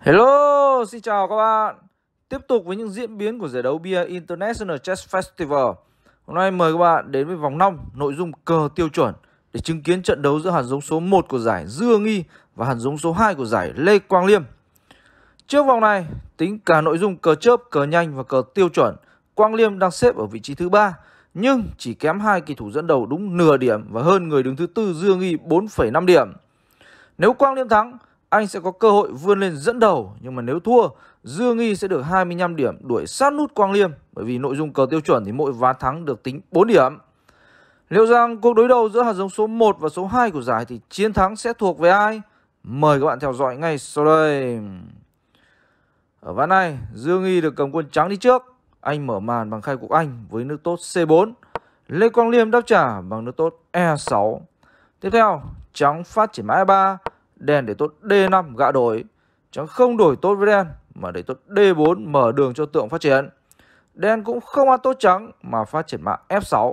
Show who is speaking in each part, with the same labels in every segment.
Speaker 1: Hello, xin chào các bạn. Tiếp tục với những diễn biến của giải đấu bia International Chess Festival. Hôm nay mời các bạn đến với vòng 5 nội dung cờ tiêu chuẩn để chứng kiến trận đấu giữa hạt giống số 1 của giải Dư Nghi và hạt giống số 2 của giải Lê Quang Liêm. Trước vòng này, tính cả nội dung cờ chớp, cờ nhanh và cờ tiêu chuẩn, Quang Liêm đang xếp ở vị trí thứ ba nhưng chỉ kém hai kỳ thủ dẫn đầu đúng nửa điểm và hơn người đứng thứ tư Dương Nghi 4,5 điểm. Nếu Quang Liêm thắng, anh sẽ có cơ hội vươn lên dẫn đầu nhưng mà nếu thua Dương Nghi sẽ được 25 điểm đuổi sát nút Quang Liêm bởi vì nội dung cờ tiêu chuẩn thì mỗi ván thắng được tính 4 điểm. Liệu rằng cuộc đối đầu giữa hạt giống số 1 và số 2 của giải thì chiến thắng sẽ thuộc về ai? Mời các bạn theo dõi ngay sau đây. Ở ván này, Dương Nghi được cầm quân trắng đi trước. Anh mở màn bằng khai cuộc Anh với nước tốt C4. Lê Quang Liêm đáp trả bằng nước tốt E6. Tiếp theo, trắng phát triển mã E3 Đen để tốt D5 gạ đổi. Trắng không đổi tốt với đen mà để tốt D4 mở đường cho tượng phát triển. Đen cũng không ăn tốt trắng mà phát triển mạng F6.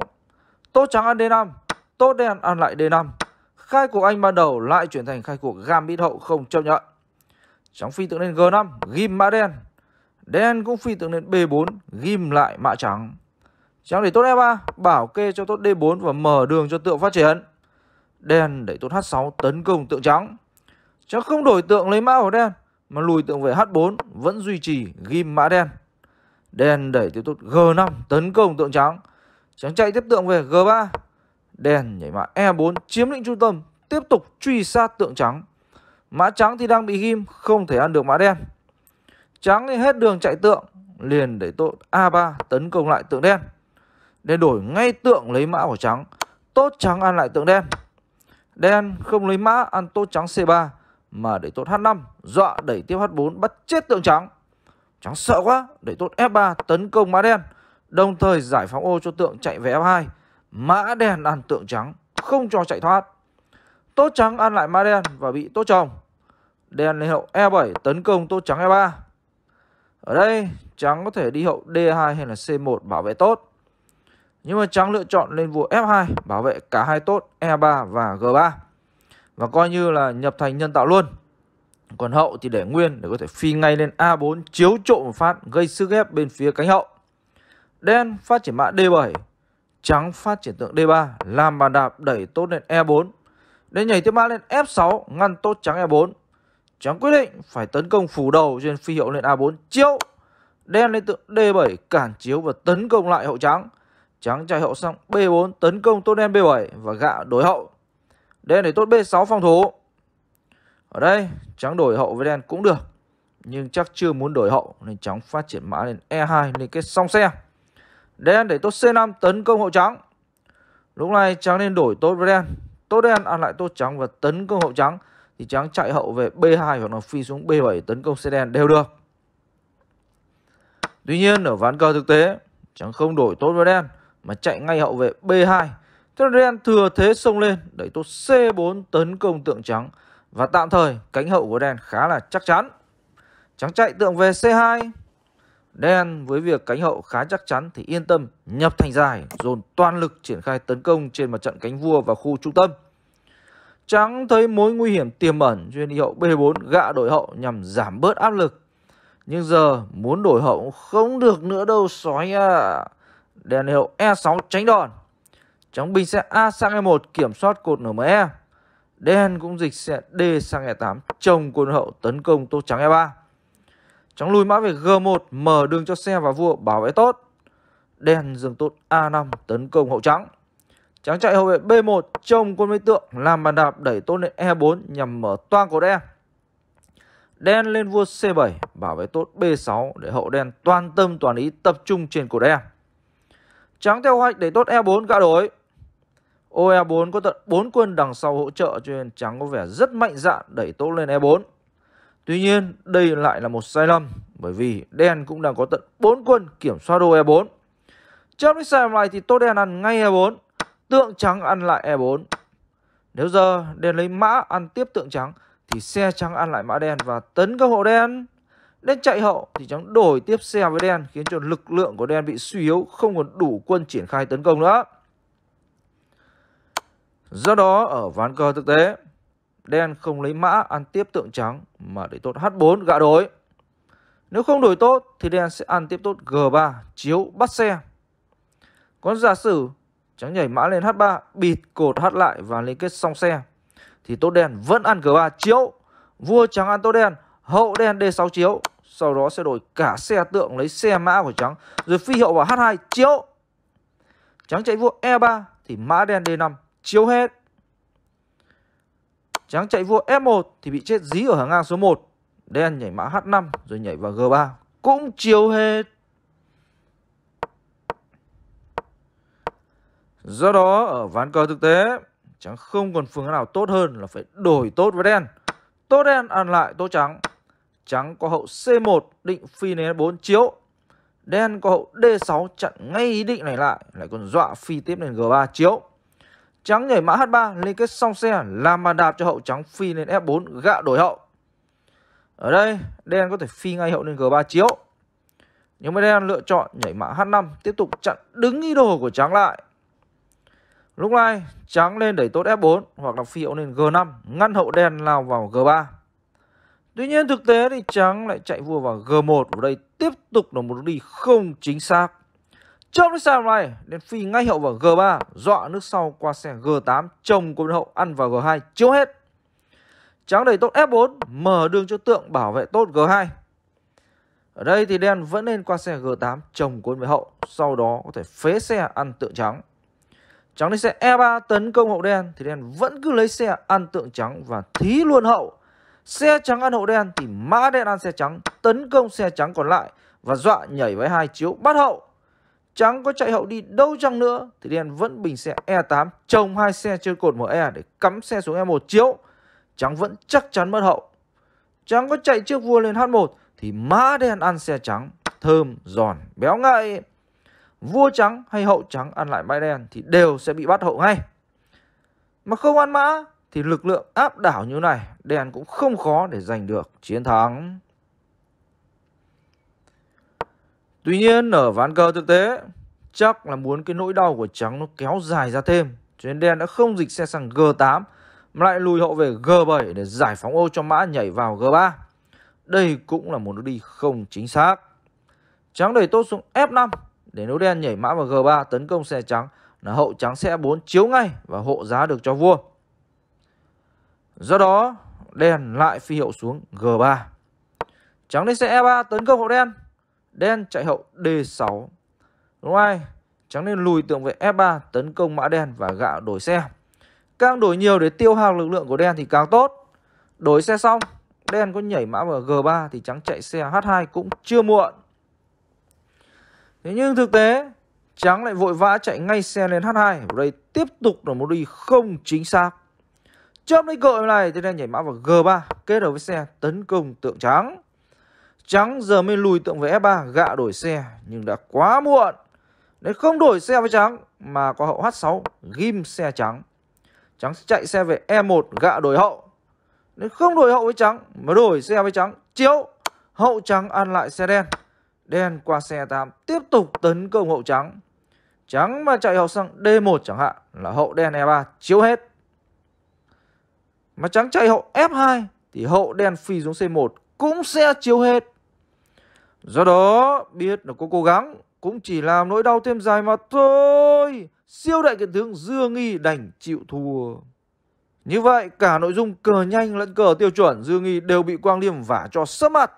Speaker 1: Tốt trắng ăn D5, tốt đen ăn lại D5. Khai cuộc anh ban đầu lại chuyển thành khai cuộc gambit hậu không chấp nhận. Trắng phi tượng lên G5, ghim mã đen. Đen cũng phi tượng lên B4, ghim lại mã trắng. Trắng để tốt E3, bảo kê cho tốt D4 và mở đường cho tượng phát triển. Đen đẩy tốt H6 tấn công tượng trắng. Chắc không đổi tượng lấy mã màu đen mà lùi tượng về H4 vẫn duy trì ghim mã đen. Đen đẩy tiếp tục G5 tấn công tượng trắng. Trắng chạy tiếp tượng về G3. Đen nhảy mã E4 chiếm lĩnh trung tâm, tiếp tục truy sát tượng trắng. Mã trắng thì đang bị ghim, không thể ăn được mã đen. Trắng thì hết đường chạy tượng, liền đẩy tội A3 tấn công lại tượng đen. Đen đổi ngay tượng lấy mã của trắng, tốt trắng ăn lại tượng đen. Đen không lấy mã ăn tốt trắng C3 mà đẩy tốt H5, dọa đẩy tiếp H4 bắt chết tượng trắng. Trắng sợ quá, đẩy tốt F3 tấn công mã đen, đồng thời giải phóng ô cho tượng chạy về F2. Mã đen ăn tượng trắng, không cho chạy thoát. Tốt trắng ăn lại mã đen và bị tốt chồng. Đen lên hậu E7 tấn công tốt trắng E3. Ở đây trắng có thể đi hậu D2 hay là C1 bảo vệ tốt. Nhưng mà trắng lựa chọn lên vua F2 bảo vệ cả hai tốt E3 và G3 và coi như là nhập thành nhân tạo luôn. Còn hậu thì để nguyên để có thể phi ngay lên A4 chiếu trộm một phát gây sức ép bên phía cánh hậu. Đen phát triển mã D7, trắng phát triển tượng D3 làm bàn đạp đẩy tốt lên E4. Đến nhảy tiếp mã lên F6 ngăn tốt trắng E4. Trắng quyết định phải tấn công phủ đầu trên phi hiệu lên A4 chiếu. Đen lên tượng D7 cản chiếu và tấn công lại hậu trắng. Trắng chạy hậu sang B4 tấn công tốt đen B7 và gạ đối hậu. Đen để tốt B6 phòng thủ. Ở đây trắng đổi hậu với đen cũng được. Nhưng chắc chưa muốn đổi hậu nên trắng phát triển mã lên E2 liên kết song xe. Đen để tốt C5 tấn công hậu trắng. Lúc này trắng nên đổi tốt với đen. Tốt đen ăn lại tốt trắng và tấn công hậu trắng. Thì trắng chạy hậu về B2 hoặc là phi xuống B7 tấn công xe đen đều được. Tuy nhiên ở ván cờ thực tế trắng không đổi tốt với đen mà chạy ngay hậu về B2 đen thừa thế xông lên, đẩy tốt C4 tấn công tượng trắng và tạm thời cánh hậu của đen khá là chắc chắn. Trắng chạy tượng về C2. Đen với việc cánh hậu khá chắc chắn thì yên tâm nhập thành dài, dồn toàn lực triển khai tấn công trên mặt trận cánh vua và khu trung tâm. Trắng thấy mối nguy hiểm tiềm ẩn duyên đi hậu B4 gạ đổi hậu nhằm giảm bớt áp lực. Nhưng giờ muốn đổi hậu không được nữa đâu sói ạ. À. Đèn hiệu E6 tránh đòn Trắng binh sẽ A sang E1 kiểm soát cột nở e. Đen cũng dịch sẽ D sang E8 trồng quân hậu tấn công tốt trắng E3. Trắng lùi mã về G1 mở đường cho xe và vua bảo vệ tốt. Đen dừng tốt A5 tấn công hậu trắng. Trắng chạy hậu vệ B1 trông quân mấy tượng làm bàn đạp đẩy tốt lên E4 nhằm mở toang cột đen. Đen lên vua C7 bảo vệ tốt B6 để hậu đen toàn tâm toàn ý tập trung trên cột đen. Trắng theo hoạch để tốt E4 gã đối OE4 có tận 4 quân đằng sau hỗ trợ cho nên trắng có vẻ rất mạnh dạn đẩy tốt lên E4. Tuy nhiên, đây lại là một sai lầm bởi vì đen cũng đang có tận 4 quân kiểm soát đô E4. Trong cái sai này thì tốt đen ăn ngay E4, tượng trắng ăn lại E4. Nếu giờ đen lấy mã ăn tiếp tượng trắng thì xe trắng ăn lại mã đen và tấn công hộ đen. Đen chạy hậu thì trắng đổi tiếp xe với đen khiến cho lực lượng của đen bị suy yếu không còn đủ quân triển khai tấn công nữa. Do đó ở ván cờ thực tế, đen không lấy mã ăn tiếp tượng trắng mà để tốt H4 gạ đối. Nếu không đổi tốt thì đen sẽ ăn tiếp tốt G3 chiếu bắt xe. Còn giả sử trắng nhảy mã lên H3 bịt cột H lại và liên kết song xe thì tốt đen vẫn ăn G3 chiếu. Vua trắng ăn tốt đen, hậu đen D6 chiếu. Sau đó sẽ đổi cả xe tượng lấy xe mã của trắng rồi phi hậu vào H2 chiếu. Trắng chạy vua E3 thì mã đen D5 chiếu hết. Trắng chạy vua F1 thì bị chết dí ở hàng ngang số 1. Đen nhảy mã H5 rồi nhảy vào G3. Cũng chiếu hết. Do đó ở ván cờ thực tế Trắng không còn phương án nào tốt hơn là phải đổi tốt với đen Tốt đen ăn lại tốt trắng Trắng có hậu C1 định phi đến 4 chiếu Đen có hậu D6 chặn ngay ý định này lại Lại còn dọa phi tiếp lên G3 chiếu Trắng nhảy mã H3 liên kết song xe làm bàn đạp cho hậu trắng phi lên F4 gạ đổi hậu. Ở đây đen có thể phi ngay hậu lên G3 chiếu. Nhưng mà đen lựa chọn nhảy mã H5 tiếp tục chặn đứng ý đồ của trắng lại. Lúc này trắng lên đẩy tốt F4 hoặc là phi hậu lên G5 ngăn hậu đen lao vào G3. Tuy nhiên thực tế thì trắng lại chạy vua vào G1 ở đây tiếp tục là một đi không chính xác chớp nước sau này đến phi ngay hậu vào G3 dọa nước sau qua xe G8 chồng quân hậu ăn vào G2 chiếu hết trắng đẩy tốt F4 mở đường cho tượng bảo vệ tốt G2 ở đây thì đen vẫn nên qua xe G8 chồng quân với hậu sau đó có thể phế xe ăn tượng trắng trắng đi xe E3 tấn công hậu đen thì đen vẫn cứ lấy xe ăn tượng trắng và thí luôn hậu xe trắng ăn hậu đen thì mã đen ăn xe trắng tấn công xe trắng còn lại và dọa nhảy với hai chiếu bắt hậu Trắng có chạy hậu đi đâu chăng nữa thì đen vẫn bình xe E8 trồng hai xe trên cột ME để cắm xe xuống E1 chiếu. Trắng vẫn chắc chắn mất hậu. Trắng có chạy trước vua lên H1 thì mã đen ăn xe trắng, thơm, giòn, béo ngậy. Vua trắng hay hậu trắng ăn lại mã đen thì đều sẽ bị bắt hậu ngay. Mà không ăn mã thì lực lượng áp đảo như này, đen cũng không khó để giành được chiến thắng. Tuy nhiên ở ván cờ thực tế chắc là muốn cái nỗi đau của trắng nó kéo dài ra thêm cho nên đen đã không dịch xe sang G8 mà lại lùi hậu về G7 để giải phóng ô cho mã nhảy vào G3. Đây cũng là một nước đi không chính xác. Trắng đẩy tốt xuống F5 để nối đen nhảy mã vào G3 tấn công xe trắng là hậu trắng xe 4 chiếu ngay và hộ giá được cho vua. Do đó, đen lại phi hiệu xuống G3. Trắng lên xe E3 tấn công hậu đen đen chạy hậu D6. Ngoài, trắng nên lùi tượng về F3 tấn công mã đen và gạo đổi xe. Càng đổi nhiều để tiêu hao lực lượng của đen thì càng tốt. Đổi xe xong, đen có nhảy mã vào G3 thì trắng chạy xe H2 cũng chưa muộn. Thế nhưng thực tế, trắng lại vội vã chạy ngay xe lên H2, đây tiếp tục là một đi không chính xác. Chớp lấy cội này, thế nên nhảy mã vào G3, kết hợp với xe tấn công tượng trắng trắng giờ mới lùi tượng về F3 gạ đổi xe nhưng đã quá muộn. Nên không đổi xe với trắng mà có hậu H6 ghim xe trắng. Trắng sẽ chạy xe về E1 gạ đổi hậu. Nên không đổi hậu với trắng mà đổi xe với trắng chiếu. Hậu trắng ăn lại xe đen. Đen qua xe 8 tiếp tục tấn công hậu trắng. Trắng mà chạy hậu sang D1 chẳng hạn là hậu đen E3 chiếu hết. Mà trắng chạy hậu F2 thì hậu đen phi xuống C1 cũng sẽ chiếu hết. Do đó, biết là cô cố gắng cũng chỉ làm nỗi đau thêm dài mà thôi. Siêu đại kiện tướng Dương Nghi đành chịu thua. Như vậy, cả nội dung cờ nhanh lẫn cờ tiêu chuẩn Dương Nghi đều bị Quang Liêm vả cho sấp mặt.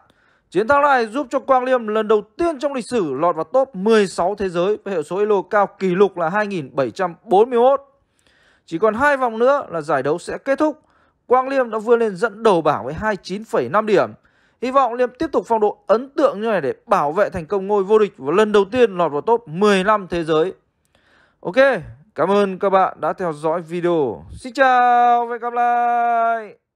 Speaker 1: Chiến thắng này giúp cho Quang Liêm lần đầu tiên trong lịch sử lọt vào top 16 thế giới với hệ số Elo cao kỷ lục là 2741. Chỉ còn hai vòng nữa là giải đấu sẽ kết thúc. Quang Liêm đã vươn lên dẫn đầu bảng với 29,5 điểm. Hy vọng Liêm tiếp tục phong độ ấn tượng như này để bảo vệ thành công ngôi vô địch và lần đầu tiên lọt vào top 15 thế giới. Ok, cảm ơn các bạn đã theo dõi video. Xin chào và hẹn gặp lại.